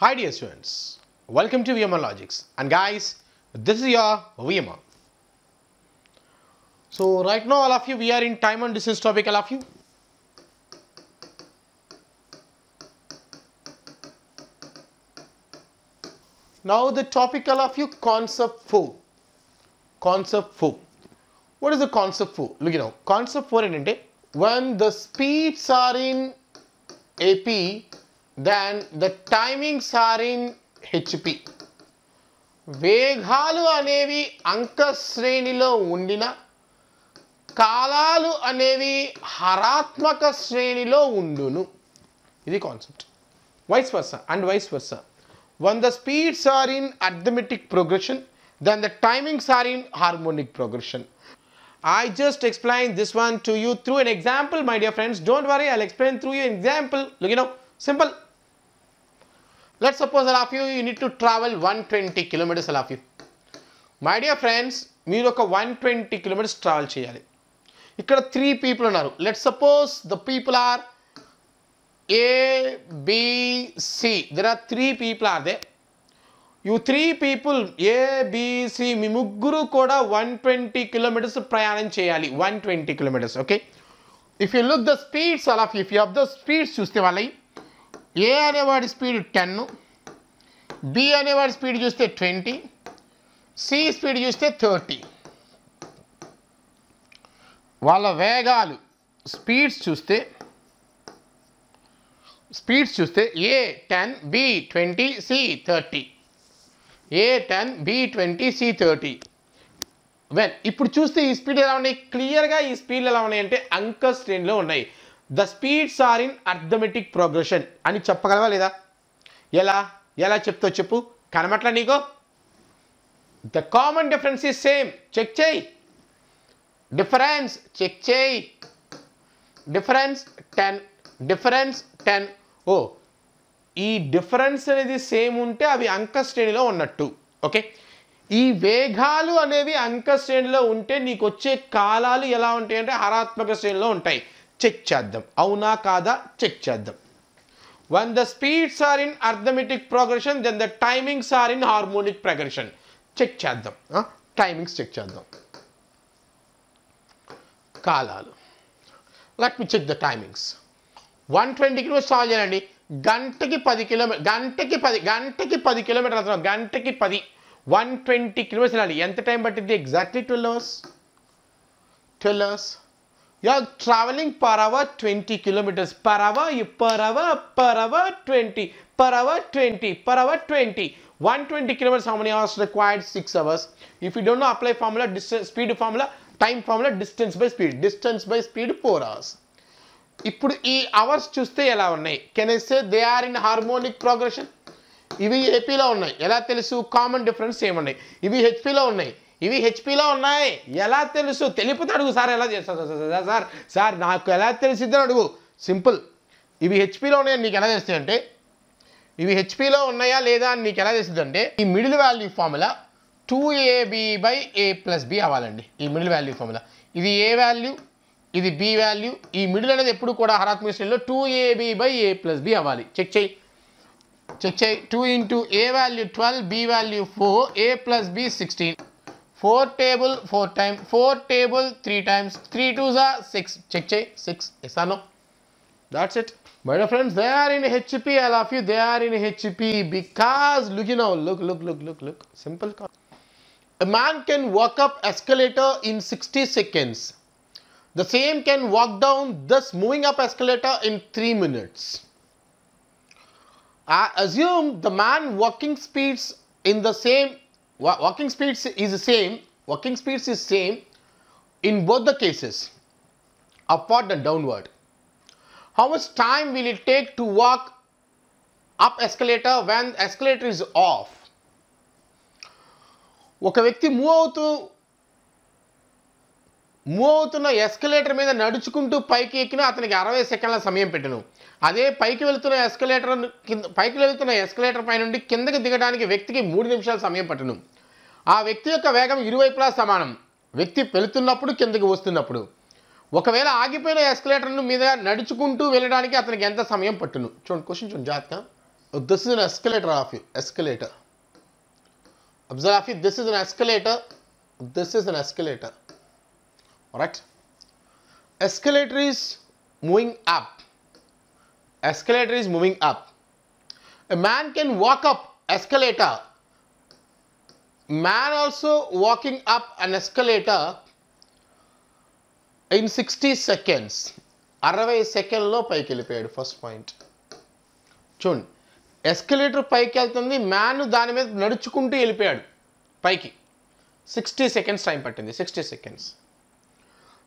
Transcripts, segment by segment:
Hi dear students, welcome to VMware Logics and guys, this is your VMware. So right now all of you, we are in time and distance topic all of you. Now the topic all of you, concept 4. Concept 4. What is the concept 4? Look you know, concept 4 ఏంటంటే when the speeds are in AP then the timings are in HP వేగాలు అనేవి అంక శ్రేణిలో ఉండిన కాలాలు అనేవి హరాత్మక శ్రేణిలో ఉండును ఇది concept vice versa and vice versa one the speeds are in arithmetic progression then the timings are in harmonic progression I just explain this one to you through an example my dear friends don't worry I explain through you example look you know simple Let's suppose all of you you need to travel 120 kilometers all of you my dear friends మీరు ఒక one twenty kilometres travel చేయాలి ఇక్కడ three people ఉన్నారు let suppose the people are A B C there are three people are they you three people A B C మీ ముగ్గురు కూడా one twenty kilometers ప్రయాణం చేయాలి one twenty kilometers okay if you look the speeds all of if you of the speeds చూస్తే వాళ్ళవి A అనేవాడి speed ten B అనేవాడి speed చూస్తే ట్వంటీ సి స్పీడ్ చూస్తే థర్టీ వాళ్ళ వేగాలు స్పీడ్స్ చూస్తే స్పీడ్స్ చూస్తే A ten B twenty C thirty A ten B twenty C thirty when ఇప్పుడు చూస్తే ఈ స్పీడ్ ఎలా ఉన్నాయి క్లియర్గా ఈ స్పీడ్లు ఎలా ఉన్నాయి అంటే అంకస్ శ్రేణిలో ఉన్నాయి the speeds are in arithmetic progression అని చెప్పగలవా లేదా ఎలా ఎలా చెప్తావు చెప్పు కనమట్లా నీకో the common difference is same check చేయి డిఫరెన్స్ చెక్ చేయి డిఫరెన్స్ టెన్ డిఫరెన్స్ టెన్ ఓ ఈ డిఫరెన్స్ అనేది సేమ్ ఉంటే అవి అంక శ్రేణిలో ఉన్నట్టు ఓకే ఈ వేగాలు అనేవి అంక శ్రేణిలో ఉంటే నీకు వచ్చే కాలాలు ఎలా ఉంటాయి అంటే హారాత్మక శ్రేణిలో ఉంటాయి చెక్ చేద్దాం అవునా కాదా చెక్ చేద్దాం one the speeds are in arithmetic progression then the timings are in harmonic progression check చేద్దాం టైమింగ్స్ చెక్ చేద్దాం కాలాలు let me check the timings one ట్వంటీకి కిలోమీటర్స్ సాల్వ్ చేయండి గంటకి పది కిలోమీటర్ గంటకి పది గంటకి పది కిలోమీటర్ అవుతున్నాం గంటకి పది వన్ ట్వంటీ కిలోమీటర్స్ వెళ్ళాలి ఎంత టైం పట్టింది exactly twelve hours twelve hours you are traveling per hour 20 kilometers per hour you per hour per hour 20 per hour 20 per hour 20 120 kilometers how many hours required 6 hours if you don't know apply formula distance speed formula time formula distance by speed distance by speed 4 hours ఇప్పుడు ఈ hours చూస్తే ఎలా ఉన్నాయి can I say they are in harmonic progression ఇవి ఏపీలో ఉన్నాయి ఎలా తెలుసు కామన్ డిఫరెన్స్ ఏమున్నాయి ఇవి హెచ్పీలో ఉన్నాయి ఇవి హెచ్పిలో ఉన్నాయి ఎలా తెలుసు తెలిపితే అడుగు సార్ ఎలా చేస్తా సార్ సార్ నాకు ఎలా తెలిసిద్దని అడుగు సింపుల్ ఇవి హెచ్పిలో ఉన్నాయని నీకు ఎలా తెలుస్తుంది అంటే ఇవి హెచ్పిలో ఉన్నాయా లేదా అని నీకు ఎలా తెలుస్తుంది అంటే ఈ middle value formula two AB by A plus B అవ్వాలండి ఈ మిడిల్ వాల్యూ ఫార్ములా ఇది ఏ వాల్యూ ఇది బి వాల్యూ ఈ మిడిల్ అనేది ఎప్పుడు కూడా హరాత్మక శ్రేణిలో two AB by A plus B అవ్వాలి చెక్ చేయి చెక్ చేయి two into A value twelve B value four A plus B sixteen 4 table 4 times 4 table 3 times 3 2s are 6 check check 6 yes or no that's it my dear friends they are in hp all love you they are in hp because look you know look look look look look simple a man can walk up escalator in 60 seconds the same can walk down this moving up escalator in 3 minutes i assume the man walking speeds in the same walking speeds is same walking speeds is same in both the cases upward and downward how much time will it take to walk up escalator when escalator is off ఒక వ్యక్తి move అవుతూ move అవుతున్న escalator మీద నడుచుకుంటూ పైకి ఎక్కినా అతనికి అరవై సెకండ్ల సమయం పెట్టను అదే పైకి వెళ్తున్న ఎస్కలేటర్ కింద పైకి వెళ్తున్న ఎస్కలేటర్ పై నుండి కిందకి దిగడానికి వ్యక్తికి మూడు నిమిషాలు సమయం పట్టును ఆ వ్యక్తి యొక్క వేగం ఇరువైపులా సమానం వ్యక్తి వెళుతున్నప్పుడు కిందకి వస్తున్నప్పుడు ఒకవేళ ఆగిపోయిన ఎస్కలేటర్ను మీద నడుచుకుంటూ వెళ్ళడానికి అతనికి ఎంత సమయం పట్టును చూడండి క్వశ్చన్ చూడండి జాగ్రత్త this is an escalator off escalator observe of this is an escalator this is an escalator right escalator is moving up escalator is moving up man can walk up escalator man also walking up up escalator in sixty seconds అరవై సెకండ్లో పైకి వెళ్ళిపోయాడు first point చూడండి escalator పైకి వెళ్తుంది man దాని మీద నడుచుకుంటూ వెళ్ళిపోయాడు పైకి సిక్స్టీ సెకండ్స్ టైం పట్టింది సిక్స్టీ సెకండ్స్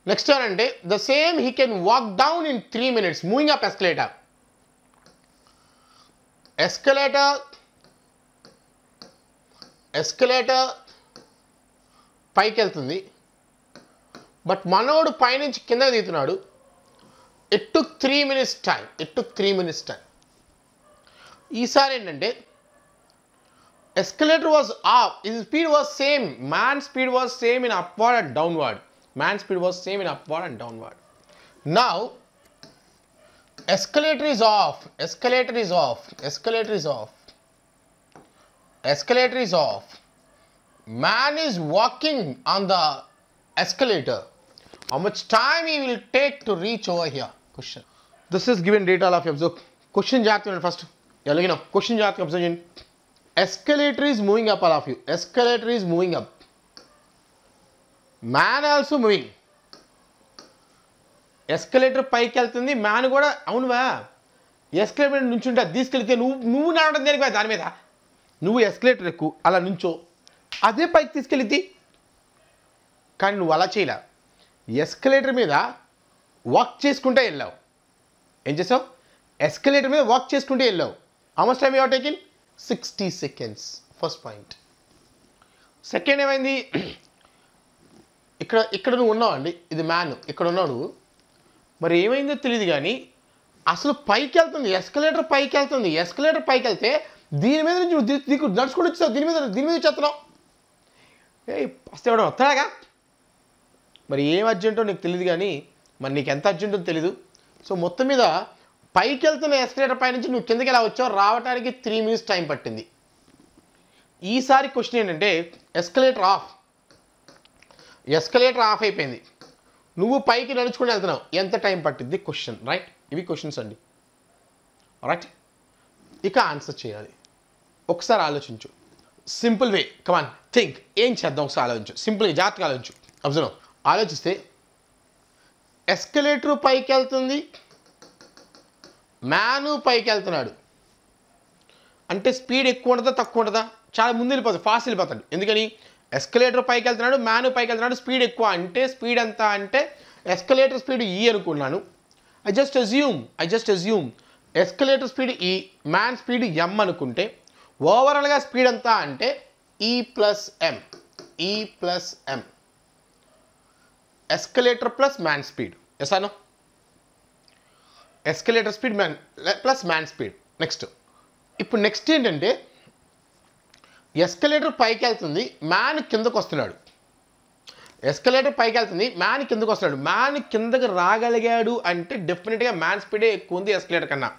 నెక్స్ట్ ఏమంటే the same he can walk down in three minutes moving up escalator escalator escalator పైకి వెళ్తుంది బట్ మనోడు పైనుంచి కిందకి దిగుతున్నాడు it took three minutes time it took three minutes time ఈసారి ఏంటంటే escalator was off in speed was same man speed was same in upward and downward man speed was same in upward and downward now Escalator is off. Escalator is off. Escalator is off. Escalator is off. Man is walking on the escalator. How much time he will take to reach over here? Question. This is given data all of you observe. Question jagat first. Yeah, look now. Question jagat observation. Escalator is moving up all of you. Escalator is moving up. Man also moving. Escalator పైకి వెళ్తుంది man కూడా అవునువా escalator నుంచి ఉంటా తీసుకెళ్తే నువ్వు నువ్వు నడవడం దేనికి దాని మీద నువ్వు ఎస్కలేటర్ ఎక్కువ అలా నుంచో అదే పైకి తీసుకెళ్ళిద్ది కానీ నువ్వు అలా చేయలే ఎస్కలేటర్ మీద వాక్ చేసుకుంటే వెళ్ళావు ఏం చేసావు ఎస్కలేటర్ మీద వాక్ చేసుకుంటే వెళ్ళావు how much time you are taking sixty seconds first point second ఏమైంది ఇక్కడ ఇక్కడ నువ్వు ఉన్నావు అండి ఇది మ్యాన్ ఇక్కడ ఉన్నావు నువ్వు మరి ఏమైందో తెలియదు కానీ అసలు పైకి వెళ్తుంది ఎస్కలేటర్ పైకి వెళ్తుంది ఎస్కలేటర్ పైకి వెళ్తే దీని మీద నుంచి నీకు నడుచుకుంటూ వచ్చావు దీని మీద దీని మీద వచ్చేస్తున్నావు ఏ అసలు ఎవడో వస్తాడాగా మరి ఏం అర్జెంటో నీకు తెలియదు కానీ మరి నీకు ఎంత అర్జెంటో తెలియదు సో మొత్తం మీద పైకి వెళ్తున్న ఎస్కలేటర్ పై నుంచి నువ్వు కిందకి ఎలా వచ్చావు రావడానికి త్రీ మినిట్స్ టైం పట్టింది ఈసారి క్వశ్చన్ ఏంటంటే ఎస్కలేటర్ ఆఫ్ ఎస్కలేటర్ ఆఫ్ అయిపోయింది నువ్వు పైకి నడుచుకుని వెళ్తున్నావు ఎంత టైం పట్టింది క్వశ్చన్ రైట్ ఇవి క్వశ్చన్స్ అండి రైట్ ఇక ఆన్సర్ చేయాలి ఒకసారి ఆలోచించు సింపుల్ వే కమాన్ థింక్ ఏం చేద్దాం ఒకసారి ఆలోచించు సింపుల్గా జాగ్రత్తగా ఆలోచించు అబ్జర్వ్ ఆలోచిస్తే ఎస్కలేటర్ పైకి వెళ్తుంది మ్యాను పైకి వెళ్తున్నాడు అంటే స్పీడ్ ఎక్కువ ఉంటుందా తక్కువ ఉంటుందా చాలా ముందు వెళ్ళిపోతుంది ఫాస్ట్ వెళ్ళిపోతాడు ఎందుకని ఎస్కలేటర్ పైకి వెళ్తున్నాడు మ్యాన్ పైకి వెళ్తున్నాడు స్పీడ్ ఎక్కువ అంటే స్పీడ్ ఎంత అంటే ఎస్కలేటర్ స్పీడ్ ఈ అనుకున్నాను I just assume I just assume escalator speed E man speed M అనుకుంటే ఓవరాల్గా స్పీడ్ ఎంత అంటే E plus M E plus M escalator plus man speed ఎసాను escalator speed man plus man speed next ఇప్పుడు next ఏంటంటే ఎస్కలేటర్ పైకి వెళ్తుంది మ్యాన్ కిందకు వస్తున్నాడు ఎస్కలేటర్ పైకి వెళ్తుంది మ్యాన్ కిందకు వస్తున్నాడు మ్యాన్ కిందకి రాగలిగాడు అంటే డెఫినెట్గా మ్యాన్ స్పీడే ఎక్కువ ఉంది ఎస్కలేటర్ కన్నా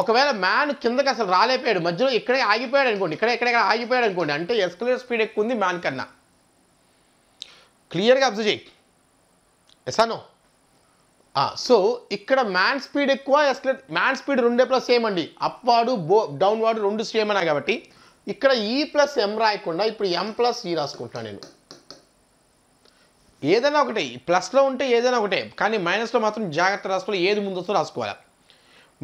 ఒకవేళ మ్యాన్ కిందకి అసలు రాలేపోయాడు మధ్యలో ఇక్కడే ఆగిపోయాడు అనుకోండి ఇక్కడ ఎక్కడెక్కడ ఆగిపోయాడు అనుకోండి అంటే ఎస్కలేటర్ స్పీడ్ ఎక్కువ ఉంది మ్యాన్ కన్నా క్లియర్గా అబ్జర్వ్ చేయి ఎసానో సో ఇక్కడ మ్యాన్ స్పీడ్ ఎక్కువ ఎస్కలేటర్ మ్యాన్ స్పీడ్ రెండే ప్లస్ సేమ్ అండి అప్ వాడు బో డౌన్ వాడు రెండు సేమ్ అన్నా కాబట్టి ఇక్కడ ఈ ప్లస్ ఎం రాయకుండా ఇప్పుడు ఎం ప్లస్ ఈ e రాసుకుంటున్నాను నేను ఏదైనా ఒకటే ప్లస్లో ఉంటే ఏదైనా ఒకటే కానీ మైనస్లో మాత్రం జాగ్రత్త రాసుకోవాలి ఏది ముందస్తు రాసుకోవాలి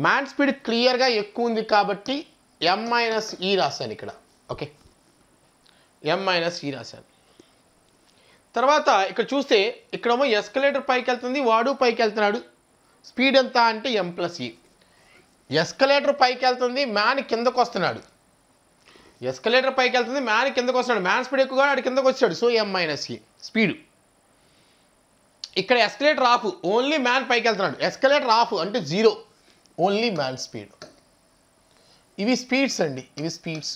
మ్యాన్ స్పీడ్ క్లియర్గా ఎక్కువ ఉంది కాబట్టి ఎం మైనస్ ఈ రాశాను ఇక్కడ ఓకే ఎం మైనస్ ఈ రాశాను తర్వాత ఇక్కడ చూస్తే ఇక్కడేమో ఎస్కలేటర్ పైకి వెళ్తుంది వాడు పైకి వెళ్తున్నాడు స్పీడ్ ఎంత అంటే ఎం ప్లస్ ఈ ఎస్కలేటర్ పైకి వెళ్తుంది మ్యాన్ కిందకు వస్తున్నాడు ఎస్కలేటర్ పైకి వెళ్తుంది మ్యాన్ కిందకు వస్తున్నాడు మ్యాన్ స్పీడ్ ఎక్కువగా అక్కడ కిందకు వచ్చాడు సో ఎం ఈ స్పీడ్ ఇక్కడ ఎస్కలేటర్ ఆఫ్ ఓన్లీ మ్యాన్ పైకి వెళ్తున్నాడు ఎస్కలేటర్ ఆఫ్ అంటే జీరో ఓన్లీ మ్యాన్ స్పీడ్ ఇవి స్పీడ్స్ అండి ఇవి స్పీడ్స్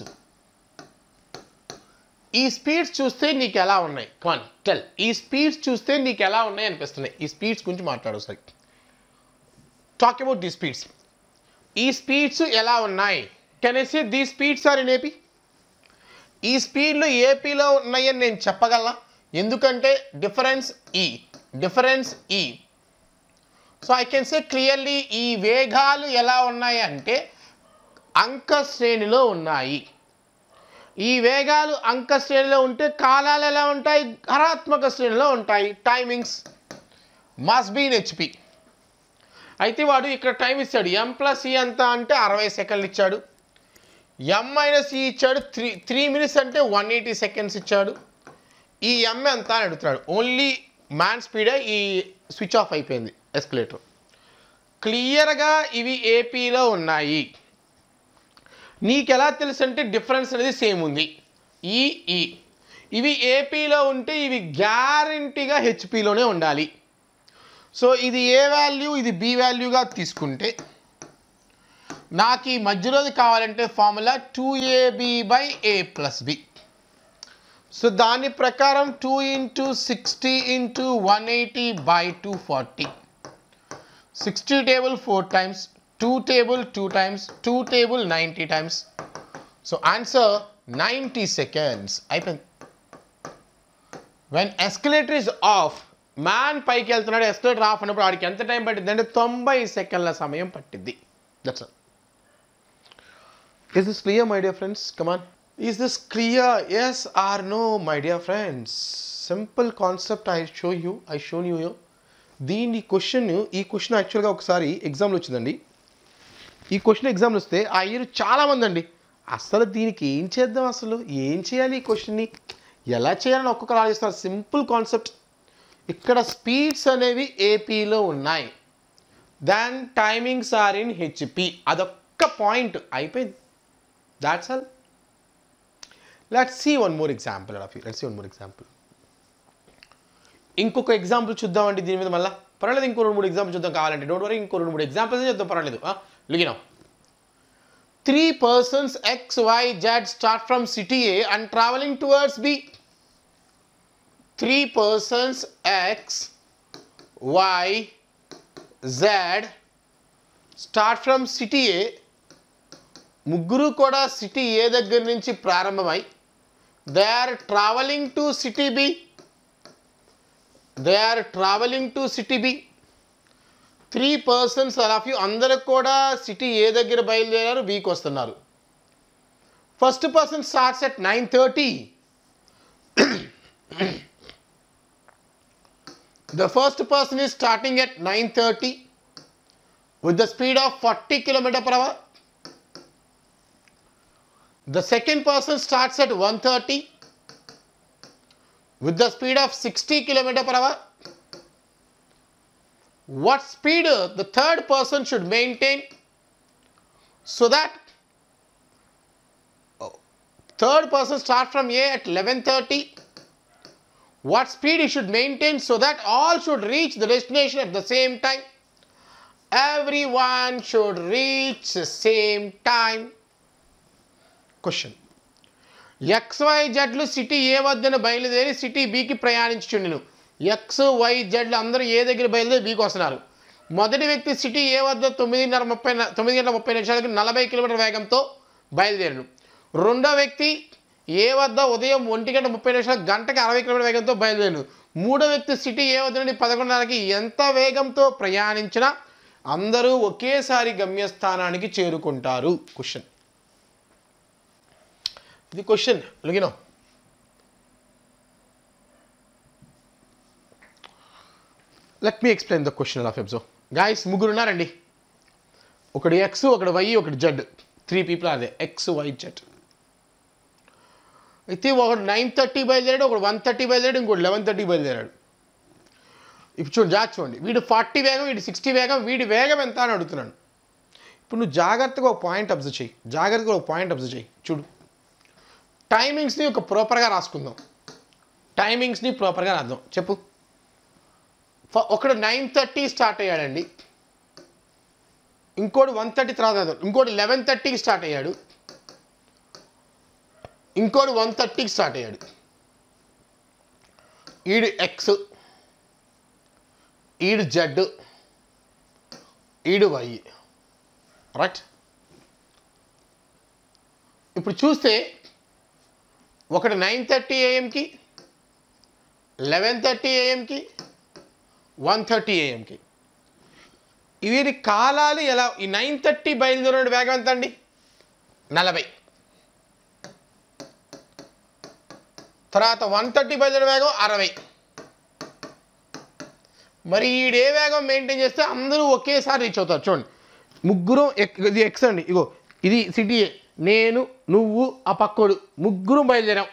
ఈ స్పీడ్స్ చూస్తే నీకు ఎలా ఉన్నాయి కాన్ టెల్ ఈ స్పీడ్స్ చూస్తే నీకు ఎలా ఉన్నాయి అనిపిస్తున్నాయి ఈ స్పీడ్స్ గురించి మాట్లాడు sir talk about the speeds ఈ స్పీడ్స్ ఎలా ఉన్నాయి can I the speeds are in AP ఈ స్పీడ్లు ఏపీలో ఉన్నాయని నేను చెప్పగలనా ఎందుకంటే difference E e, difference E so I can say clearly ఈ వేగాలు ఎలా ఉన్నాయి అంటే అంక శ్రేణిలో ఉన్నాయి ఈ వేగాలు అంక శ్రేణిలో ఉంటే కాలాలు ఎలా ఉంటాయి ఘరాత్మక శ్రేణిలో ఉంటాయి టైమింగ్స్ మస్ బీన్ హెచ్పి అయితే వాడు ఇక్కడ టైం ఇస్తాడు ఎం ప్లస్ ఈ ఎంత అంటే అరవై సెకండ్లు ఇచ్చాడు ఎం మైనస్ ఈ ఇచ్చాడు త్రీ త్రీ మినిట్స్ అంటే వన్ ఎయిటీ సెకండ్స్ ఇచ్చాడు ఈ ఎం ఎంత అని అడుగుతున్నాడు ఓన్లీ మ్యాన్ స్పీడే ఈ స్విచ్ ఆఫ్ అయిపోయింది ఎస్కలేటర్ క్లియర్గా ఇవి ఏపీలో ఉన్నాయి నీకు ఎలా తెలుసు అంటే డిఫరెన్స్ అనేది సేమ్ ఉంది ఈఈ e, e. ఇవి ఏపీలో ఉంటే ఇవి గ్యారంటీగా హెచ్పిలోనే ఉండాలి సో ఇది ఏ వాల్యూ ఇది బి వాల్యూగా తీసుకుంటే నాకు ఈ మధ్యలోది కావాలంటే formula two AB by A plus B so దాని ప్రకారం two into sixty into one eighty by two forty sixty table four times two table two times two table ninety times so answer ninety seconds అయిపోయింది when escalator is off man పైకి వెళ్తున్నాడు escalator of అన్నప్పుడు ఆడికి ఎంత time పట్టింది అంటే తొంభై సెకండ్ల సమయం పట్టింది that's is this clear my dear friends come on on. This clear yes or no my dear friends simple concept I show you I show you you దీని క్వశ్చన్ ఈ క్వశ్చన్ యాక్చువల్గా ఒకసారి ఎగ్జామ్లో వచ్చిందండి ఈ క్వశ్చన్ ఎగ్జామ్లు వస్తే ఆ ఇయర్ చాలామంది అండి అసలు దీనికి ఏం చేద్దాం అసలు ఏం చేయాలి ఈ క్వశ్చన్ని ఎలా చేయాలని ఒక్కొక్కరు ఆలోచిస్తారు సింపుల్ కాన్సెప్ట్ ఇక్కడ స్పీడ్స్ అనేవి ఏపీలో ఉన్నాయి then timings are in HP అదొక్క పాయింట్ అయిపోయింది That's all. Let's see one more example of you. Let's see one more example. ఇంకొక ఎగ్జాంపుల్ చూద్దామండి దీని మీద మళ్ళీ పర్వాలేదు ఇంకో రెండు మూడు ఎగ్జాంపుల్ చూద్దాం కావాలంటే డోంట్ వరీ ఇంకో రెండు మూడు ఎగ్జాంపుల్స్ చూద్దాం పర్వాలేదు లుకినా three persons X Y Z start from city A and travelling towards B three persons X Y Z start from city A ముగ్గురు కూడా సిటీ ఏ దగ్గర నుంచి ప్రారంభమై they are travelling to city B they are travelling to city B three persons are of you అందరికి కూడా city A దగ్గర బయలుదేరారు వీక్ వస్తున్నారు first person starts at nine thirty the first person is starting at nine thirty with the speed of forty kilometer per hour The second person starts at 130 with the speed of 60 km per hour. What speed the third person should maintain so that oh, third person starts from A at 1130 what speed he should maintain so that all should reach the destination at the same time. Everyone should reach the same time. Question XY జడ్లు city A వద్దన బయలుదేరి city బీకి ప్రయాణించుచుండెను X why జడ్లు అందరూ ఏ దగ్గర బయలుదేరి బీకి వస్తున్నారు మొదటి వ్యక్తి సిటీ ఏ వద్ద తొమ్మిదిన్నర ముప్పై తొమ్మిది గంటల ముప్పై నిమిషాలకు నలభై కిలోమీటర్ వేగంతో బయలుదేరను రెండో వ్యక్తి ఏ వద్ద ఉదయం ఒంటి గంట ముప్పై నిమిషాలు గంటకి అరవై కిలోమీటర్ వేగంతో బయలుదేరను మూడో వ్యక్తి సిటీ ఏ వద్ద నుండి పదకొండున్నరకి ఎంత వేగంతో ప్రయాణించినా అందరూ ఒకేసారి గమ్యస్థానానికి చేరుకుంటారు క్వశ్చన్ ఇది క్వశ్చన్ అలాగేనా let me explain the question of ఎబ్జో గాయస్ ముగ్గురు ఉన్నారండి ఒకటి ఎక్స్ ఒకటి వై ఒకటి జెడ్ త్రీ పీపుల్ అదే ఎక్స్ వై జెడ్ అయితే ఒకడు నైన్ థర్టీ బయలుదేరాడు ఒకడు వన్ థర్టీ బయలుదేరాడు ఇంకోటి లెవెన్ థర్టీ బయలుదేరాడు ఇప్పుడు చూడు జాగ్రత్త చూడండి వీడు ఫార్టీ వేగం వీడు సిక్స్టీ వేగం వీడి వేగం ఎంత అని అడుగుతున్నాను ఇప్పుడు నువ్వు జాగ్రత్తగా ఒక పాయింట్ అబ్జర్వ్ చేయి జాగ్రత్తగా ఒక పాయింట్ అబ్జర్వ్ చేయి చూడు టైమింగ్స్ని ఒక ప్రాపర్గా రాసుకుందాం టైమింగ్స్ని ప్రాపర్గా రాద్దాం చెప్పు ఒకడు నైన్ థర్టీ స్టార్ట్ అయ్యాడండి ఇంకోటి వన్ థర్టీ తర్వాత ఇంకోటి లెవెన్ థర్టీకి స్టార్ట్ అయ్యాడు ఇంకోటి వన్ థర్టీకి స్టార్ట్ అయ్యాడు ఈడు ఎక్స్ ఈడు జెడ్ ఈడు వై రైట్ ఇప్పుడు చూస్తే ఒకటి నైన్ థర్టీ ఏఎంకి లెవెన్ థర్టీ ఏఎంకి వన్ థర్టీ ఏఎంకి వీరి కాలాలు ఎలా ఈ నైన్ థర్టీ బయలుదేరే వేగం ఎంత అండి నలభై తర్వాత వన్ థర్టీ బయలుదేరే వేగం అరవై మరి డే వేగం మెయింటైన్ చేస్తే అందరూ ఒకేసారి రీచ్ అవుతారు చూడండి ముగ్గురం ఇది ఎక్స్ అండి ఇగో ఇది సిటీ నేను నువ్వు ఆ పక్కోడు ముగ్గురు బయలుదేరాం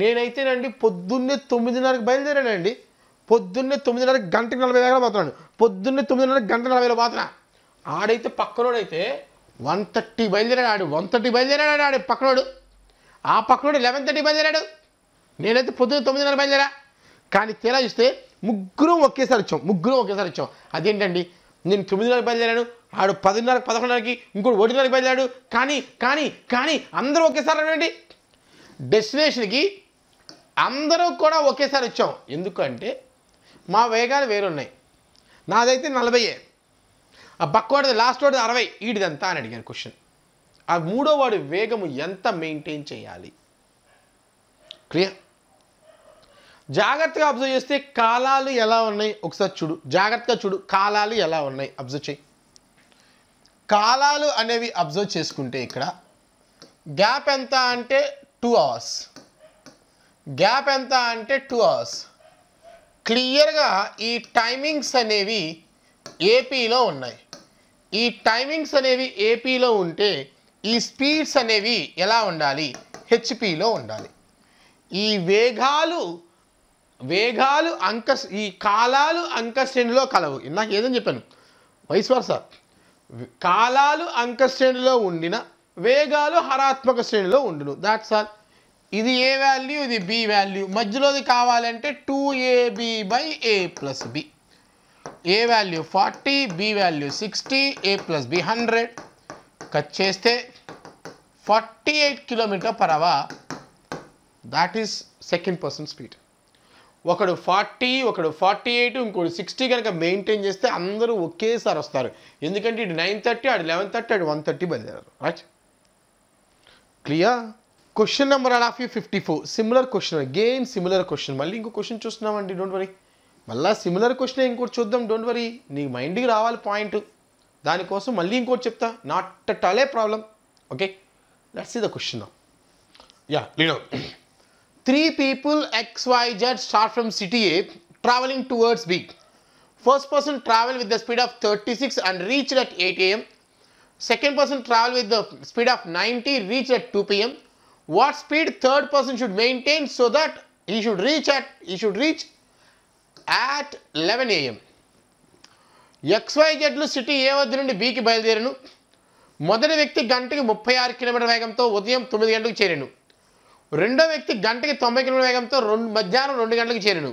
నేనైతేనండి పొద్దున్నే తొమ్మిదిన్నరకు బయలుదేరానండి పొద్దున్నే తొమ్మిదిన్నర గంటకి నలభై వేల పోతున్నాడు పొద్దున్నే తొమ్మిదిన్నర గంట నలభై పోతున్నా ఆడైతే పక్కనోడైతే వన్ థర్టీ బయలుదేరాడు ఆడు వన్ థర్టీ బయలుదేరాడు ఆడు పక్కనోడు ఆ పక్కనోడు లెవెన్ థర్టీ బయలుదేరాడు నేనైతే పొద్దున్న తొమ్మిదిన్నర బయలుదేరా కానీ తీరా చూస్తే ముగ్గురం ఒకేసారి వచ్చాం ముగ్గురం ఒకేసారి వచ్చాం అదేంటండి నేను తొమ్మిదిన్నరకు బయలుదేరాను ఆడు పదిన్నరకు పదకొండున్నరకి ఇంకోటి ఒకటిన్నరకు బయలుదేరాడు కానీ కానీ కానీ అందరూ ఒకేసారి రండి డెస్టినేషన్కి అందరూ కూడా ఒకేసారి వచ్చాం ఎందుకంటే మా వేగాలు వేరున్నాయి నాదైతే నలభై ఆ పక్కవాడిది లాస్ట్ వాడిది అరవై ఈడిదంతా అని అడిగారు క్వశ్చన్ ఆ మూడో వాడి వేగము ఎంత మెయింటైన్ చేయాలి క్లియర్ జాగ్రత్తగా అబ్జర్వ్ చేస్తే కాలాలు ఎలా ఉన్నాయి ఒకసారి చూడు జాగ్రత్తగా చూడు కాలాలు ఎలా ఉన్నాయి అబ్జర్వ్ చేయి కాలాలు అనేవి అబ్జర్వ్ చేసుకుంటే ఇక్కడ గ్యాప్ ఎంత అంటే టూ అవర్స్ గ్యాప్ ఎంత అంటే టూ అవర్స్ క్లియర్గా ఈ టైమింగ్స్ అనేవి ఏపీలో ఉన్నాయి ఈ టైమింగ్స్ అనేవి ఏపీలో ఉంటే ఈ స్పీడ్స్ అనేవి ఎలా ఉండాలి హెచ్పిలో ఉండాలి ఈ వేగాలు వేగాలు అంక ఈ కాలాలు అంకశ్రేణిలో కలవు ఇందాక ఏదని చెప్పాను వైస్ వర్స కాలాలు అంకశ్రేణిలో ఉండిన వేగాలు హరాత్మక శ్రేణిలో ఉండును దాట్స్ ఆల్ ఇది ఏ వాల్యూ ఇది బి వాల్యూ మధ్యలోది కావాలంటే two AB by A plus B A value forty B value sixty A plus B hundred cut చేస్తే forty eight kilometer per hour that is second person speed ఒకడు forty ఒకడు forty eight ఇంకోటి sixty కనుక maintain చేస్తే అందరూ ఒకేసారి వస్తారు ఎందుకంటే ఇటు నైన్ థర్టీ అటు లెవెన్ థర్టీ అటు వన్ థర్టీ బయలుదేరారు right clear question number odd of you fifty four similar question game similar question మళ్ళీ ఇంకో క్వశ్చన్ చూస్తున్నామండి డోంట్ వరీ మళ్ళీ సిమిలర్ క్వశ్చన్ ఇంకోటి చూద్దాం డోంట్ వరీ నీ మైండ్కి రావాలి పాయింట్ దానికోసం మళ్ళీ ఇంకోటి చెప్తా not at problem okay let's ఈ ద క్వశ్చన్ యా లీనో three people X Y Z start from city A travelling towards B first person travel with the speed of thirty six and reach at eight AM second person travel with the speed of ninety reach at two PM what speed third person should maintain so that he should reach at he should reach at eleven AM X Y ఎక్స్వైజెడ్లు city A వద్ద నుండి బీకి బయలుదేరాను మొదటి వ్యక్తి గంటకి ముప్పై ఆరు కిలోమీటర్ వేగంతో ఉదయం తొమ్మిది గంటలకు చేరాను రెండో వ్యక్తి గంటకి తొంభై కిలోమీటర్ వేగంతో రెండు మధ్యాహ్నం రెండు గంటలకు చేరును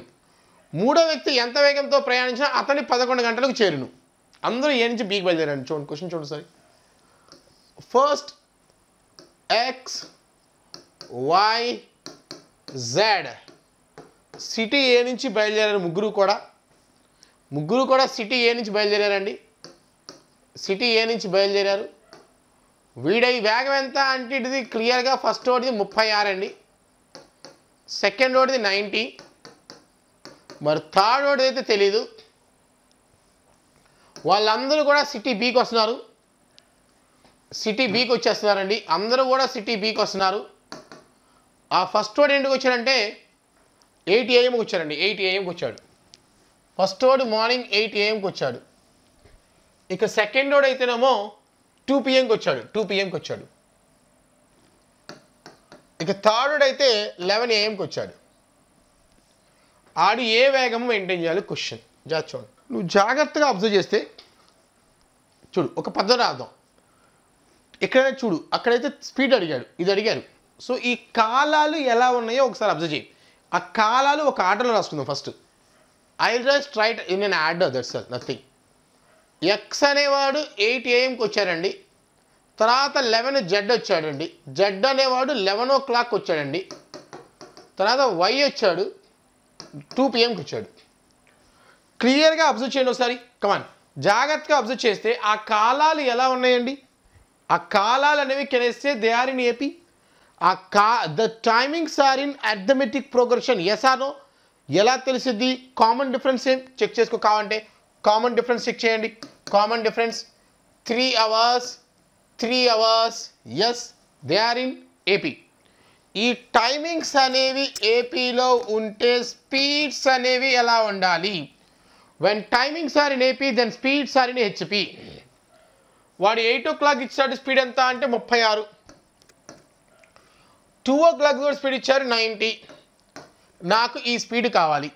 మూడో వ్యక్తి ఎంత వేగంతో ప్రయాణించినా అతని పదకొండు గంటలకు చేరును అందరూ ఏ నుంచి బీకి బయలుదేరాను చూడండి క్వశ్చన్ చూడండి సరే first X Y Z city A నుంచి బయలుదేరారు ముగ్గురు కూడా ముగ్గురు కూడా సిటీ ఏ నుంచి బయలుదేరారండి సిటీ ఏ నుంచి బయలుదేరారు వీడై వేగం ఎంత అంటే ఇది క్లియర్గా ఫస్ట్ ఓటిది ముప్పై ఆరు అండి సెకండ్ ఓటిది నైంటీ మరి థర్డ్ ఓటిది అయితే తెలీదు వాళ్ళందరూ కూడా సిటీ బీకి వస్తున్నారు సిటీ బీకి వచ్చేస్తున్నారండి అందరూ కూడా సిటీ బీకి వస్తున్నారు ఆ ఫస్ట్ ఓడి ఎందుకు వచ్చాడంటే ఎయిట్ ఏఎంకి వచ్చాడండి ఎయిట్ ఏఎంకి వచ్చాడు ఫస్ట్ ఓడి మార్నింగ్ ఎయిట్ ఏఎంకి వచ్చాడు ఇక సెకండ్ ఓడి అయితేనేమో టూ పిఎంకి వచ్చాడు టూ పిఎంకి వచ్చాడు ఇక థర్డ్ అయితే లెవెన్ ఏఎంకి వచ్చాడు ఆడు ఏ వేగం మెయింటైన్ చేయాలి క్వశ్చన్ చూడండి నువ్వు జాగ్రత్తగా అబ్జర్వ్ చేస్తే చూడు ఒక పద్ధతి రాద్దాం ఇక్కడ చూడు అక్కడైతే స్పీడ్ అడిగాడు ఇది అడిగారు సో ఈ కాలాలు ఎలా ఉన్నాయో ఒకసారి అబ్జర్వ్ చేయి ఆ కాలాలు ఒక ఆటలో రాసుకుందాం first I write in an add that's nothing X అనేవాడు ఎయిట్ ఏఎంకి వచ్చాడండి తర్వాత లెవెన్ జెడ్ వచ్చాడండి జెడ్ అనేవాడు లెవెన్ ఓ క్లాక్ వచ్చాడండి తర్వాత వై వచ్చాడు టూ పిఎంకి వచ్చాడు క్లియర్గా అబ్జర్వ్ చేయండి ఒకసారి కమాన్ జాగ్రత్తగా అబ్జర్వ్ చేస్తే ఆ కాలాలు ఎలా ఉన్నాయండి ఆ కాలాలు అనేవి కెనేస్తే దే ఆర్ ఇన్ ఏపీ ఆ కా the timings are in arithmetic progression ఎస్ఆర్ఓ ఎలా తెలిసిద్ది కామన్ డిఫరెన్స్ ఏం చెక్ చేసుకో కావంటే కామన్ డిఫరెన్స్ చెక్ చేయండి common difference three hours three hours yes they are in AP ఈ టైమింగ్స్ అనేవి ఏపీలో ఉంటే స్పీడ్స్ అనేవి ఎలా ఉండాలి when timings are in AP then speeds are in HP వాడు ఎయిట్ ఓ క్లాక్ ఇచ్చాడు స్పీడ్ ఎంత అంటే ముప్పై ఆరు టూ ఓ క్లాక్ కూడా స్పీడ్ ఇచ్చారు నైంటీ నాకు ఈ స్పీడ్ కావాలి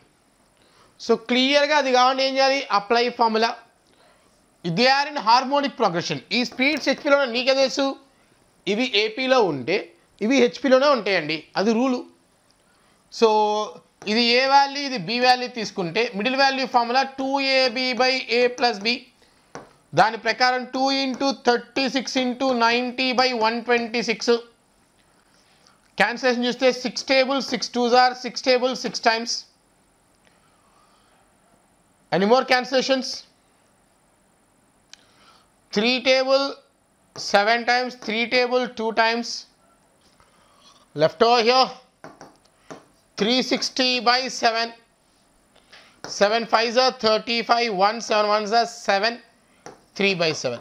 సో క్లియర్గా అది కావాలంటే ఏం చేయాలి అప్లై ఫార్ములా ఇది ఆర్ ఇన్ హార్మోనిక్ ప్రొగ్రెషన్ ఈ స్పీడ్స్ హెచ్పిలో నీకే తెలుసు ఇవి ఏపీలో ఉంటే ఇవి హెచ్పిలోనే ఉంటాయండి అది రూలు సో ఇది ఏ వాల్యూ ఇది బి వాల్యూ తీసుకుంటే middle value formula two AB by A plus B దాని ప్రకారం two into thirty six into ninety by one twenty six cancellation చూస్తే six table six two are six table six times Any more cancellations? 3 table 7 times, 3 table 2 times. Left over here 360 by 7. 7 5s are 35, 1 7 1s are 7, 3 by 7.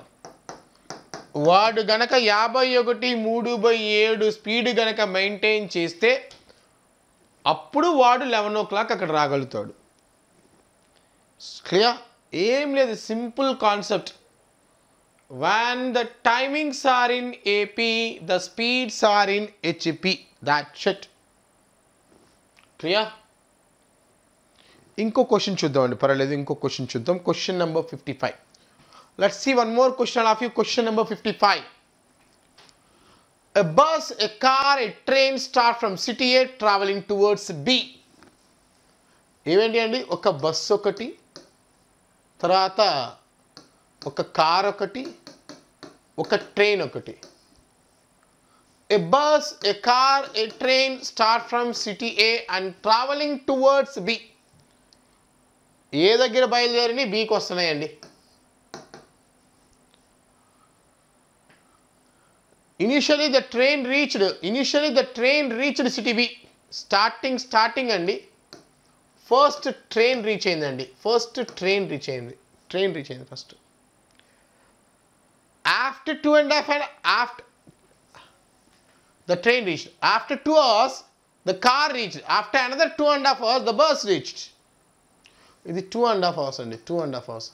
వాడు గనక యాభై ఒకటి మూడు by ఏడు speed గనక maintain చేస్తే అప్పుడు వాడు లెవెన్ ఓ క్లాక్ అక్కడ రాగలుగుతాడు క్లియర్ ఏం లేదు simple concept when the timings are in AP the speeds are in HP that షెట్ క్లియర్ ఇంకో క్వశ్చన్ చూద్దామండి పర్వాలేదు ఇంకో క్వశ్చన్ చూద్దాం question number fifty five let see one more question of you question number fifty five a bus a car a train start from city A travelling towards B ఏమేంటి అండి ఒక bus ఒకటి తర్వాత ఒక కార్ ఒకటి ఒక train ఒకటి a bus a car a train start from city A and travelling towards B A దగ్గర బయలుదేరిని బీకి వస్తున్నాయండి initially the train reached initially the train reached city B starting starting అండి ఫస్ట్ ట్రైన్ రీచ్ అయిందండి first train reach అయింది train reach అయింది first after two and half and after the train reach after two hours the car reach after another two and half hours the bus reached ఇది two and half hours అండి two and half hours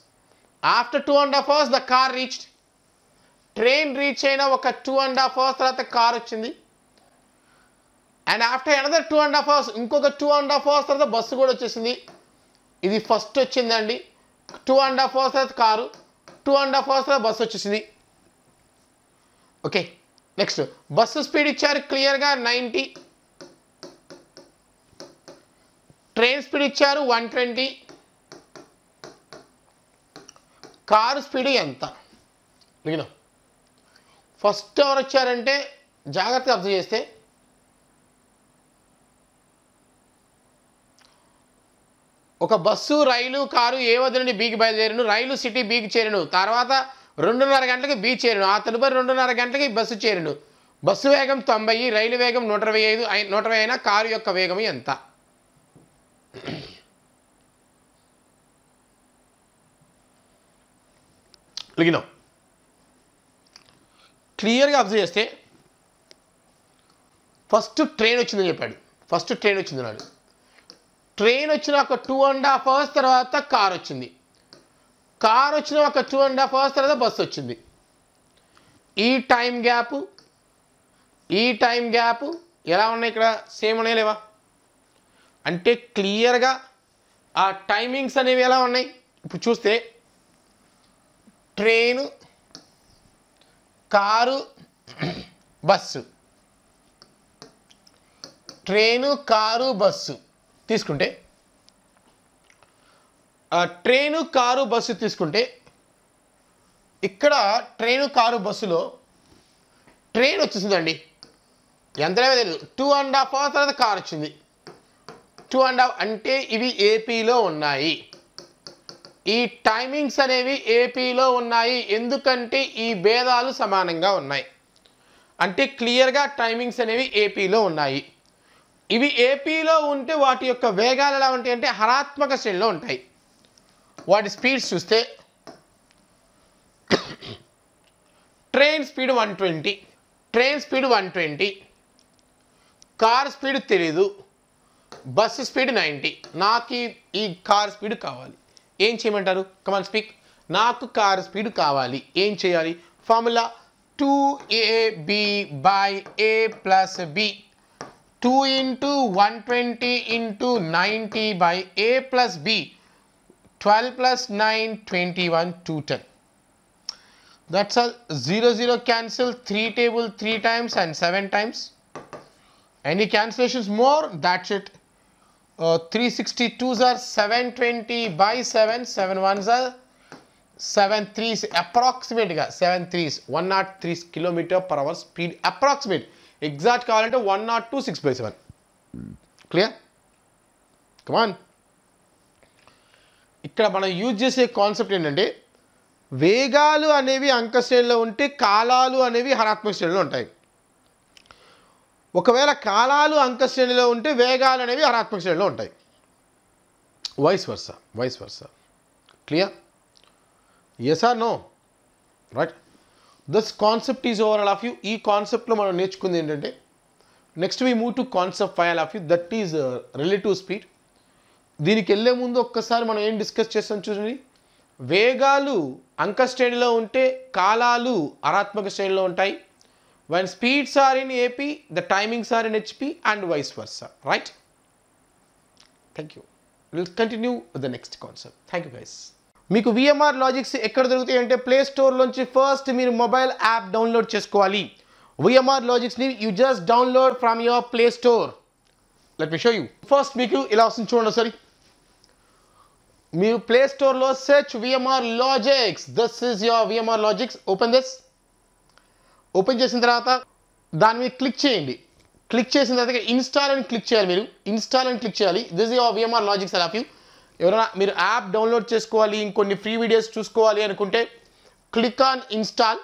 after two and half hours the car reached train reach అయిన ఒక two and half hours తర్వాత car వచ్చింది and after another two and half hours ఇంకొక two and half hours తర్వాత bus కూడా వచ్చేసింది ఇది first వచ్చిందండి టూ అండ్ హాఫ్ అవర్స్ తర్వాత car two and half hours తర్వాత బస్సు వచ్చేసింది ఓకే నెక్స్ట్ బస్సు స్పీడ్ ఇచ్చారు క్లియర్గా నైంటీ ట్రైన్ స్పీడ్ ఇచ్చారు వన్ ట్వంటీ కారు స్పీడ్ ఎంత ఫస్ట్ ఎవరు వచ్చారంటే జాగ్రత్తగా అబ్జర్వ్ చేస్తే ఒక బస్సు రైలు కారు ఏ వద్ద నుండి బీకి బయలుదేరిను రైలు సిటీ బీకి చేరిను తర్వాత రెండున్నర గంటలకు బీచ్ చేరిను ఆ తదుపరి రెండున్నర గంటలకి బస్సు చేరను బస్సు వేగం తొంభై రైలు వేగం నూట ఇరవై ఐదు నూట ఇరవై అయినా కారు యొక్క వేగం ఎంత క్లియర్గా అబ్జర్వ్ చేస్తే ఫస్ట్ ట్రైన్ వచ్చిందని చెప్పాడు ఫస్ట్ ట్రైన్ వచ్చింది నాడు ట్రైన్ వచ్చిన ఒక టూ అండ్ హాఫ్ అవర్స్ తర్వాత కార్ వచ్చింది కార్ వచ్చిన ఒక టూ అండ్ హాఫ్ అవర్స్ తర్వాత బస్సు వచ్చింది ఈ టైం గ్యాప్ ఈ టైం గ్యాప్ ఎలా ఉన్నాయి ఇక్కడ సేమ్ ఉన్నాయి లేవా అంటే క్లియర్గా ఆ టైమింగ్స్ అనేవి ఎలా ఉన్నాయి ఇప్పుడు చూస్తే train car bus train car bus తీసుకుంటే ట్రైను కారు బస్సు తీసుకుంటే ఇక్కడ ట్రైను కారు బస్సులో ట్రైన్ వచ్చేసిందండి ఎంత తెలియదు టూ అండ్ హాఫ్ అవర్ తర్వాత కార్ వచ్చింది టూ అండ్ హాఫ్ అంటే ఇవి ఏపీలో ఉన్నాయి ఈ టైమింగ్స్ అనేవి ఏపీలో ఉన్నాయి ఎందుకంటే ఈ భేదాలు సమానంగా ఉన్నాయి అంటే క్లియర్గా టైమింగ్స్ అనేవి ఏపీలో ఉన్నాయి ఇవి ఏపీలో ఉంటే వాటి యొక్క వేగాలు ఎలా ఉంటాయి అంటే హరాత్మక శ్రేణిలో ఉంటాయి వాటి స్పీడ్స్ చూస్తే train speed one twenty train speed one twenty car speed తెలీదు బస్సు స్పీడ్ నైంటీ నాకు ఈ కార్ స్పీడ్ కావాలి ఏం చేయమంటారు కమాన్ స్పీక్ నాకు కార్ స్పీడ్ కావాలి ఏం చేయాలి formula two A B by A plus B 2 into 120 into 90 by A plus B. 12 plus 9, 21, 210. That's a 0, 0 cancel, 3 table 3 times and 7 times. Any cancellations more? That's it. Uh, 362s are 720 by 7, 7 ones are 7 threes approximate 7 threes 103 kilometer per hour speed approximate exact కావాలంటే one nought two six by seven clear come on ఇక్కడ మనం use చేసే concept ఏంటంటే వేగాలు అనేవి అంక శ్రేణిలో ఉంటే కాలాలు అనేవి హరాత్మక శ్రేణిలో ఉంటాయి ఒకవేళ కాలాలు అంక శ్రేణిలో ఉంటే వేగాలు అనేవి హరాత్మక శ్రేణిలో ఉంటాయి vice versa vice versa clear yes or no right this concept is over all of you ఈ కాన్సెప్ట్లో మనం నేర్చుకుంది ఏంటంటే next we move to concept five of you that is relative speed దీనికి వెళ్ళే ముందు ఒక్కసారి మనం ఏం డిస్కస్ చేస్తాం చూడండి వేగాలు అంక శ్రేణిలో ఉంటే కాలాలు అరాత్మక శ్రేణిలో ఉంటాయి when speeds are in AP the timings are in HP and vice versa, right? Right thank you will continue the next concept thank you మీకు విఎంఆర్ లాజిక్స్ ఎక్కడ దొరుకుతాయి అంటే ప్లే స్టోర్లోంచి ఫస్ట్ మీరు మొబైల్ యాప్ డౌన్లోడ్ చేసుకోవాలి VMR లాజిక్స్ని you just download from your play store let me show you first మీకు ఇలా వస్తుంది చూడండి ఒకసారి మీరు ప్లే స్టోర్లో search VMR logics this is your VMR logics open this open చేసిన తర్వాత దాని మీద క్లిక్ చేయండి క్లిక్ చేసిన తర్వాత ఇన్స్టాల్ అని క్లిక్ చేయాలి మీరు ఇన్స్టాల్ అని క్లిక్ చేయాలి దిస్ యువర్ విఎంఆర్ లాజిక్స్ అని ఆఫ్ యూ ఎవరైనా మీరు యాప్ డౌన్లోడ్ చేసుకోవాలి ఇంకొన్ని ఫ్రీ వీడియోస్ చూసుకోవాలి అనుకుంటే click on install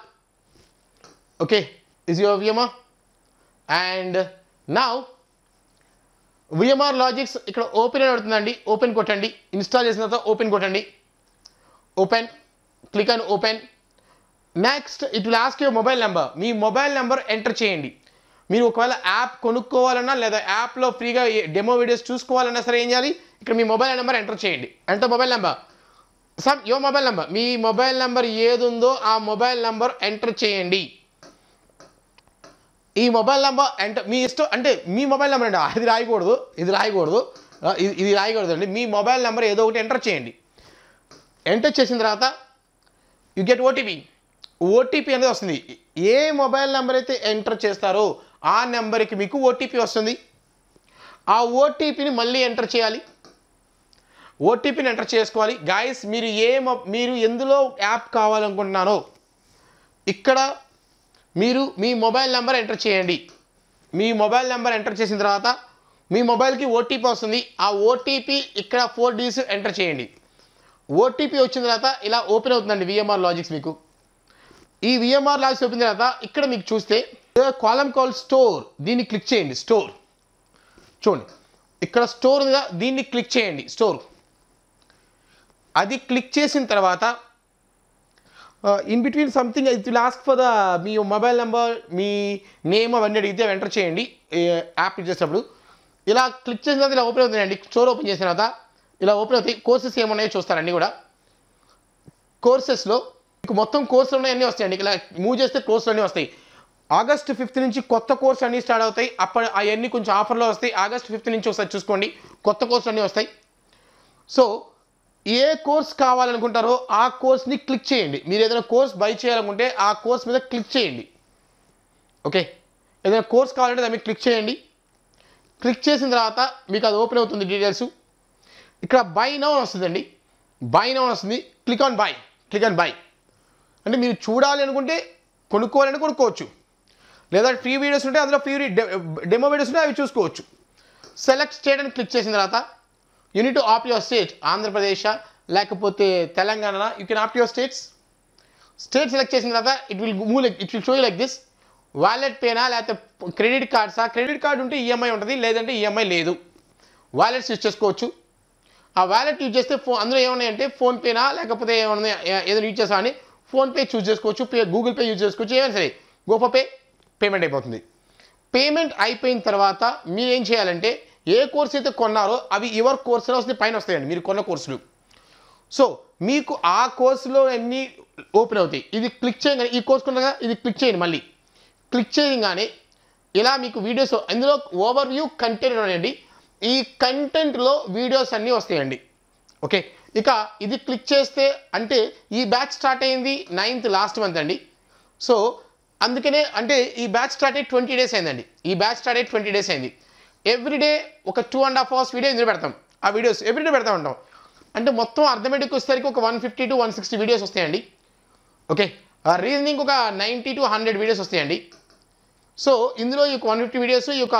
okay is your VMR and నా విఎంఆర్ లాజిక్స్ ఇక్కడ ఓపెన్ అని పడుతుందండి ఓపెన్ కొట్టండి ఇన్స్టాల్ చేసిన తర్వాత ఓపెన్ కొట్టండి open click on open next it will ask your mobile number మీ మొబైల్ నెంబర్ ఎంటర్ చేయండి మీరు ఒకవేళ యాప్ కొనుక్కోవాలన్నా లేదా యాప్లో ఫ్రీగా డెమో వీడియోస్ చూసుకోవాలన్నా సరే ఏం చేయాలి ఇక్కడ మీ మొబైల్ నెంబర్ ఎంటర్ చేయండి ఎంత mobile number some your mobile number మీ మొబైల్ నెంబర్ ఏది ఉందో ఆ మొబైల్ నెంబర్ ఎంటర్ చేయండి ఈ మొబైల్ నెంబర్ ఎంటర్ మీ ఇష్టం అంటే మీ మొబైల్ నెంబర్ అండి అది రాయకూడదు ఇది రాయకూడదు ఇది రాయకూడదు అండి మీ మొబైల్ నెంబర్ ఏదో ఒకటి ఎంటర్ చేయండి ఎంటర్ చేసిన తర్వాత యు గెట్ ఓటీపీ ఓటీపీ అనేది వస్తుంది ఏ మొబైల్ నెంబర్ అయితే ఎంటర్ చేస్తారో ఆ నెంబర్కి మీకు ఓటీపీ వస్తుంది ఆ ఓటీపీని మళ్ళీ ఎంటర్ చేయాలి ఓటీపీని ఎంటర్ చేసుకోవాలి గాయస్ మీరు ఏ మీరు ఎందులో యాప్ కావాలనుకుంటున్నారో ఇక్కడ మీరు మీ మొబైల్ నెంబర్ ఎంటర్ చేయండి మీ మొబైల్ నెంబర్ ఎంటర్ చేసిన తర్వాత మీ మొబైల్కి ఓటీపీ వస్తుంది ఆ ఓటీపీ ఇక్కడ ఫోర్ డీస్ ఎంటర్ చేయండి ఓటీపీ వచ్చిన తర్వాత ఇలా ఓపెన్ అవుతుందండి విఎంఆర్ లాజిక్స్ మీకు ఈ విఎంఆర్ లాగి ఓపెన్ తర్వాత ఇక్కడ మీకు చూస్తే కాలం కాల్ స్టోర్ దీన్ని క్లిక్ చేయండి స్టోర్ చూడండి ఇక్కడ స్టోర్ ఉందిగా దీన్ని క్లిక్ చేయండి స్టోర్ అది క్లిక్ చేసిన తర్వాత in between something it will ask for the మీ మొబైల్ నెంబర్ మీ నేమ్ అవన్నీ అడిగితే ఎంటర్ చేయండి యాప్ చేసేటప్పుడు ఇలా క్లిక్ చేసిన తర్వాత ఇలా ఓపెన్ అవుతుందండి స్టోర్ ఓపెన్ చేసిన తర్వాత ఇలా ఓపెన్ అవుతాయి కోర్సెస్ ఏమున్నాయో చూస్తారండి కూడా కోర్సెస్లో మీకు మొత్తం కోర్సులు అన్నీ వస్తాయండి ఇలా మూవ్ చేస్తే కోర్సులు అన్నీ వస్తాయి ఆగస్ట్ ఫిఫ్త్ నుంచి కొత్త కోర్స్ అన్నీ స్టార్ట్ అవుతాయి అప్పుడు అవన్నీ కొంచెం ఆఫర్లో వస్తాయి ఆగస్ట్ ఫిఫ్త్ నుంచి ఒకసారి చూసుకోండి కొత్త కోర్సులు అన్నీ వస్తాయి సో ఏ కోర్స్ కావాలనుకుంటారో ఆ కోర్స్ని క్లిక్ చేయండి మీరు ఏదైనా కోర్స్ బై చేయాలనుకుంటే ఆ కోర్స్ మీద క్లిక్ చేయండి ఓకే ఏదైనా కోర్స్ కావాలంటే దాన్ని క్లిక్ చేయండి క్లిక్ చేసిన తర్వాత మీకు అది ఓపెన్ అవుతుంది డీటెయిల్స్ ఇక్కడ బై నౌన్ వస్తుందండి బై నౌన్ వస్తుంది click on buy click on buy అంటే మీరు చూడాలి అనుకుంటే కొనుక్కోవాలని కొనుక్కోవచ్చు లేదా ఫ్రీ వీడియోస్ ఉంటే అందులో ఫ్రీ డెమో వీడియోస్ ఉంటే అవి చూసుకోవచ్చు సెలెక్ట్ స్టేట్ అని క్లిక్ చేసిన తర్వాత unit of your state Andhra Pradesh లేకపోతే Telangana you can of your states state select చేసిన తర్వాత it will move like it will show like this wallet పేనా లేకపోతే క్రెడిట్ కార్డ్సా క్రెడిట్ కార్డు ఉంటే ఈఎంఐ e ఉంటుంది లేదంటే ఈఎంఐ e లేదు వాలెట్స్ యూజ్ చేసుకోవచ్చు ఆ వాలెట్ యూజ్ చేస్తే ఫో అందులో ఏమున్నాయంటే ఫోన్పేనా లేకపోతే ఏమన్నా ఏదైనా యూజ్ చేసా అని ఫోన్పే చూస్ చేసుకోవచ్చు పే గూగుల్ పే యూజ్ చేసుకోవచ్చు ఏమైనా సరే గోపా పే పేమెంట్ అయిపోతుంది పేమెంట్ అయిపోయిన తర్వాత మీరు ఏం చేయాలంటే ఏ కోర్స్ అయితే కొన్నారో అవి ఎవరి కోర్సులో వస్తే పైన వస్తాయండి మీరు కొన్న కోర్సులు సో మీకు ఆ కోర్సులో అన్నీ ఓపెన్ అవుతాయి ఇది క్లిక్ చేయగానే ఈ కోర్స్ కొన్నాగా ఇది క్లిక్ చేయండి మళ్ళీ క్లిక్ చేయగానే ఇలా మీకు వీడియోస్ ఇందులో ఓవర్ వ్యూ కంటెంట్ అండి ఈ కంటెంట్లో వీడియోస్ అన్నీ వస్తాయండి ఓకే ఇక ఇది క్లిక్ చేస్తే అంటే ఈ బ్యాచ్ స్టార్ట్ అయింది నైన్త్ లాస్ట్ మంత్ అండి సో అందుకనే అంటే ఈ బ్యాచ్ స్టార్ట్ అయ్యి ట్వంటీ డేస్ అయిందండి ఈ బ్యాచ్ స్టార్ట్ అయ్యి ట్వంటీ డేస్ అయింది ఎవ్రీడే ఒక two and half hours video ఇందులో పెడతాం ఆ వీడియోస్ ఎవ్రీడే పెడతా ఉంటాం అంటే మొత్తం అర్థమెటిక్ వచ్చేసరికి ఒక one fifty to one sixty videos వస్తాయండి ఓకే రీజనింగ్ ఒక నైంటీ టు హండ్రెడ్ వీడియోస్ వస్తాయండి సో ఇందులో ఈ వన్ ఫిఫ్టీ వీడియోస్ ఈ యొక్క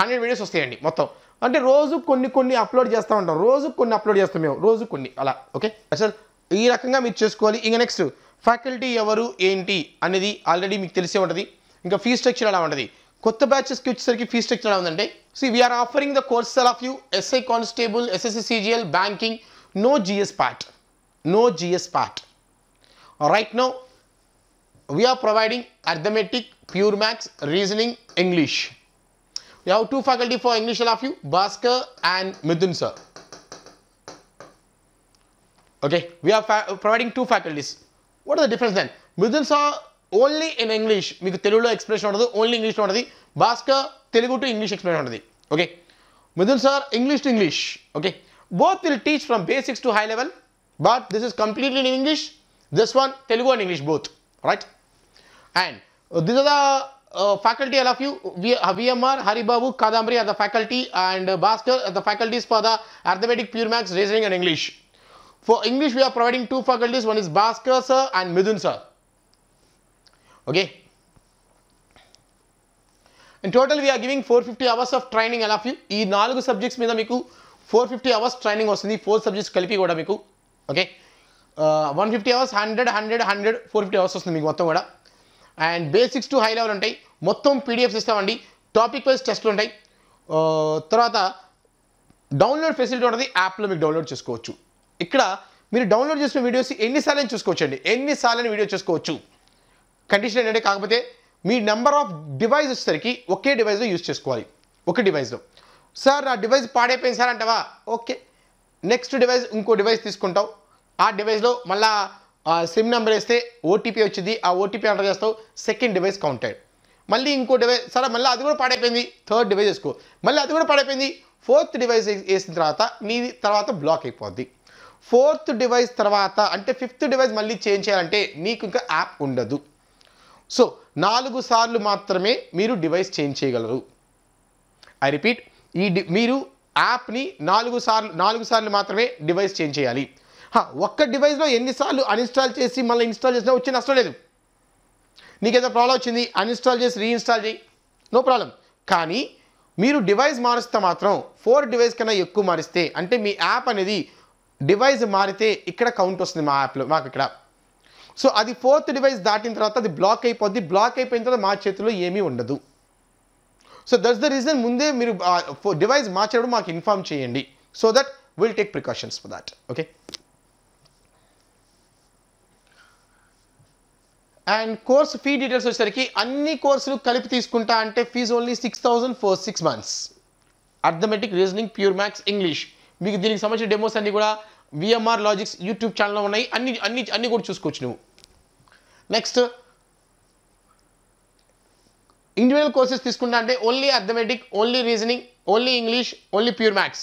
హండ్రెడ్ వీడియోస్ వస్తాయండి మొత్తం అంటే రోజు కొన్ని కొన్ని అప్లోడ్ చేస్తూ ఉంటాం రోజు కొన్ని అప్లోడ్ చేస్తాం మేము రోజు కొన్ని అలా ఓకే అసలు ఈ రకంగా మీరు చేసుకోవాలి ఇంకా నెక్స్ట్ ఫ్యాకల్టీ ఎవరు ఏంటి అనేది ఆల్రెడీ మీకు తెలిసే ఉంటుంది ఇంకా ఫీ స్ట్రక్చర్ ఎలా ఉంటుంది కొత్త బ్యాచెస్కి వచ్చేసరికి ఫీ స్ట్రక్చర్ ఎలా ఉందంటే see we are offering the courses of you SI constable SSC CGL banking no GS part no GS part right no we are providing arithmetic pure maths reasoning English We have two faculty for English, all of you, Bhaskar and Mithun, sir. Okay, we are providing two faculties. What is the difference then? Mithun, sir, only in English, we have Telugu expression, or only English, Bhaskar, Telugu to English expression. or Okay, Mithun, sir, English to English. Okay, both will teach from basics to high level, but this is completely in English. This one, Telugu and English, both. Right? And uh, these are the Uh, faculty, all of you, v VMR, Haribabu, Kadambri are the faculty and uh, Bhaskar are the faculties for the Arithmetic, Pure Max, Reasoning and English. For English, we are providing two faculties. One is Bhaskar sir and Midun sir. Okay. In total, we are giving 450 hours of training all of you. ఈ నాలుగు subjects మీద మీకు 450 hours training వస్తుంది four subjects కలిపి కూడా మీకు okay one fifty hours hundred hundred hundred four fifty hours వస్తుంది మీకు మొత్తం కూడా and basics to high level ఉంటాయి మొత్తం పీడిఎఫ్స్ ఇస్తామండి టాపిక్ వైజ్ టెస్ట్లు ఉంటాయి తర్వాత డౌన్లోడ్ ఫెసిలిటీ ఉంటుంది యాప్లో మీకు డౌన్లోడ్ చేసుకోవచ్చు ఇక్కడ మీరు డౌన్లోడ్ చేసిన వీడియోస్ ఎన్నిసార్లు చూసుకోవచ్చు అండి ఎన్నిసార్లు వీడియో చూసుకోవచ్చు కండిషన్ ఏంటంటే కాకపోతే మీ నెంబర్ ఆఫ్ డివైస్ వచ్చేసరికి ఒకే డివైస్లో యూజ్ చేసుకోవాలి ఒకే డివైస్లో సార్ నా డివైస్ పాడైపోయింది సార్ అంటావా ఓకే నెక్స్ట్ డివైస్ ఇంకో డివైస్ తీసుకుంటావు ఆ డివైస్లో మళ్ళీ సిమ్ నెంబర్ వేస్తే ఓటీపీ వచ్చింది ఆ ఓటీపీ ఎంటర్ చేస్తావు సెకండ్ డివైస్ కౌంటెడ్ మళ్ళీ ఇంకో డివైస్ సరే మళ్ళీ అది కూడా పాడైపోయింది థర్డ్ డివైస్ వేసుకో మళ్ళీ అది కూడా పాడైపోయింది ఫోర్త్ డివైస్ వేసిన తర్వాత నీ తర్వాత బ్లాక్ అయిపోద్ది ఫోర్త్ డివైస్ తర్వాత అంటే ఫిఫ్త్ డివైస్ మళ్ళీ చేంజ్ చేయాలంటే మీకు ఇంకా యాప్ ఉండదు సో నాలుగు సార్లు మాత్రమే మీరు డివైస్ చేంజ్ చేయగలరు ఐ రిపీట్ ఈ మీరు యాప్ని నాలుగు సార్లు నాలుగు సార్లు మాత్రమే డివైస్ చేంజ్ చేయాలి ఒక్క డివైస్లో ఎన్నిసార్లు అన్ఇన్స్టాల్ చేసి మళ్ళీ ఇన్స్టాల్ చేసినా వచ్చి నష్టం లేదు నీకేదో ప్రాబ్లం వచ్చింది అన్ఇన్స్టాల్ చేసి రీఇన్స్టాల్ చేయి నో ప్రాబ్లం కానీ మీరు డివైస్ మారుస్తే మాత్రం ఫోర్ డివైస్ కన్నా ఎక్కువ మారిస్తే అంటే మీ యాప్ అనేది డివైస్ మారితే ఇక్కడ కౌంట్ వస్తుంది మా యాప్లో మాకు ఇక్కడ సో అది ఫోర్త్ డివైస్ దాటిన తర్వాత అది బ్లాక్ అయిపోద్ది బ్లాక్ అయిపోయిన తర్వాత మా చేతిలో ఏమీ ఉండదు సో దట్స్ ద రీజన్ ముందే మీరు డివైస్ మార్చేటప్పుడు మాకు ఇన్ఫామ్ చేయండి so that will take precautions for that okay and course fee details వచ్చేసరికి అన్ని కోర్సులు కలిపి తీసుకుంటా అంటే fees only six thousand for six months arithmetic reasoning pure maths English మీకు దీనికి సంబంధించిన డెమోస్ అన్ని కూడా విఎంఆర్ లాజిక్స్ యూట్యూబ్ ఛానల్లో ఉన్నాయి అన్ని అన్ని అన్ని కూడా చూసుకోవచ్చు నువ్వు నెక్స్ట్ ఇండివిజువల్ కోర్సెస్ తీసుకుంటా అంటే only arithmetic only reasoning only English only pure maths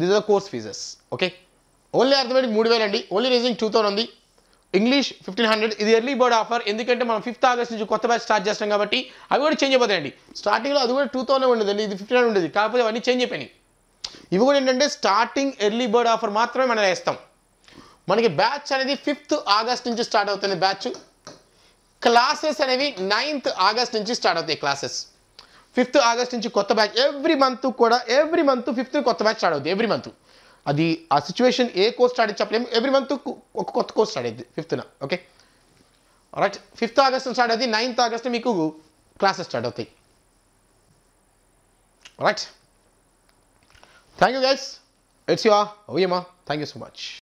this are course fees okay only arithmetic మూడు వేలు అండి ఓన్లీ రీజనింగ్ టూ థౌసండ్ ఉంది ఇంగ్లీష్ ఫిఫ్టీన్ హండ్రెడ్ ఇది ఎర్లీ బర్డ్ ఆఫర్ ఎందుకంటే మనం ఫిఫ్త్ ఆగస్ట్ నుంచి కొత్త బ్యాచ్ స్టార్ట్ చేస్తాం కాబట్టి అవి కూడా చేంజ్ అయిపోతాయండి స్టార్టింగ్లో అది కూడా టూ థౌసండ్ ఉండేదండి ఇది ఫిఫ్టీన్ హండ్రెడ్ ఉండేది కాకపోతే అవన్నీ చేంజ్ అయిపోయినాయి ఇవి కూడా ఏంటంటే స్టార్టింగ్ ఎర్లీ బర్డ్ ఆఫర్ మాత్రమే మనం వేస్తాం మనకి బ్యాచ్ అనేది ఫిఫ్త్ ఆగస్ట్ నుంచి స్టార్ట్ అవుతుంది బ్యాచ్ క్లాసెస్ అనేవి నైన్త్ ఆగస్ట్ నుంచి స్టార్ట్ అవుతాయి క్లాసెస్ ఫిఫ్త్ ఆగస్ట్ నుంచి కొత్త బ్యాచ్ ఎవ్రీ మంత్ కూడా ఎవ్రీ మంత్ ఫిఫ్త్ కొత్త బ్యాచ్ స్టార్ట్ అవుతుంది ఎవ్రీ మంత్ అది ఆ సిచ్యువేషన్ ఏ కోర్స్ స్టార్ట్ చెప్పలేము ఎవ్రీ మంత్ ఒక కొత్త కోర్స్ స్టార్ట్ అయింది ఫిఫ్త్న okay right fifth August start అయింది నైన్త్ ఆగస్ట్ మీకు క్లాసెస్ స్టార్ట్ అవుతాయి right thank you guys it's you ఓయమ్మా థ్యాంక్ యూ సో మచ్